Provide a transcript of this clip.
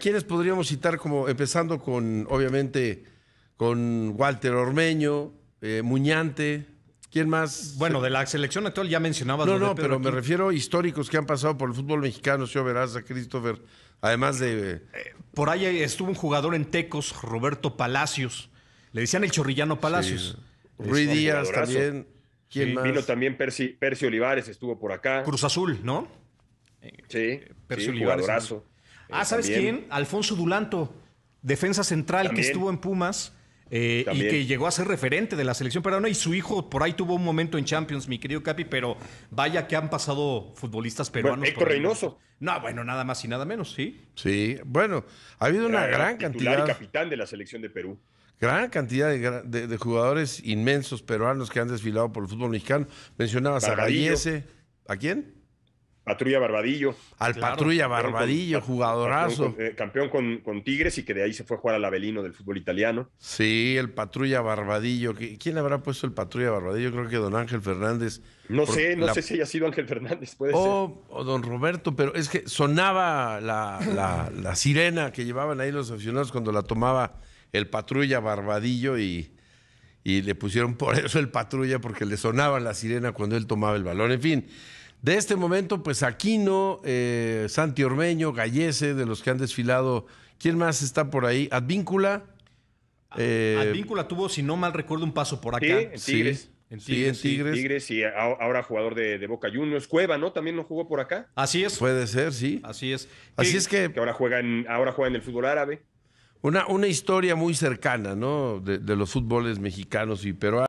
¿Quiénes podríamos citar como, empezando con, obviamente, con Walter Ormeño, eh, Muñante? ¿Quién más? Bueno, de la selección actual ya mencionabas. No, no, pero me refiero a históricos que han pasado por el fútbol mexicano, Sio Veraza, Christopher, además de... Eh, por ahí estuvo un jugador en Tecos, Roberto Palacios. Le decían el chorrillano Palacios. Sí. Rui Díaz también. ¿Quién más? Vino también Percy, Olivares, estuvo por acá. Cruz Azul, ¿no? Sí, eh, Percy Olivares. Eh, ah, ¿sabes quién? Alfonso Dulanto, defensa central que estuvo en Pumas. Eh, y que llegó a ser referente de la selección peruana y su hijo por ahí tuvo un momento en Champions, mi querido Capi, pero vaya que han pasado futbolistas peruanos. Bueno, Reynoso. No, bueno, nada más y nada menos, sí. Sí, bueno, ha habido una gran cantidad. Y capitán de la selección de Perú. Gran cantidad de, jugadores inmensos peruanos que han desfilado por el fútbol mexicano. Mencionabas a Gallese. ¿A quién? Patrulla Barbadillo. Al Patrulla Barbadillo, jugadorazo. Eh, campeón, con, con, Tigres y que de ahí se fue a jugar al Avelino del fútbol italiano. Sí, el Patrulla Barbadillo. ¿Quién habrá puesto el Patrulla Barbadillo? Creo que don Ángel Fernández. No sé, no sé si haya sido Ángel Fernández, puede oh, ser. O don Roberto, pero es que sonaba la, sirena que llevaban ahí los aficionados cuando la tomaba el Patrulla Barbadillo y y le pusieron por eso el patrulla porque le sonaba la sirena cuando él tomaba el balón. En fin, de este momento, pues Aquino, eh, Santi Ormeño, Gallese, de los que han desfilado. ¿Quién más está por ahí? Advíncula. Ah, eh, Advíncula tuvo, si no mal recuerdo, un paso por acá. Sí, en Tigres. Sí, en Tigres, sí, y ahora jugador de, Boca Juniors. Cueva, ¿no? También no jugó por acá. Así es. Puede ser, sí. Así es. Así es que. ahora juega en, ahora juega en el fútbol árabe. Una, una historia muy cercana, ¿no? De, de los fútboles mexicanos y peruanos.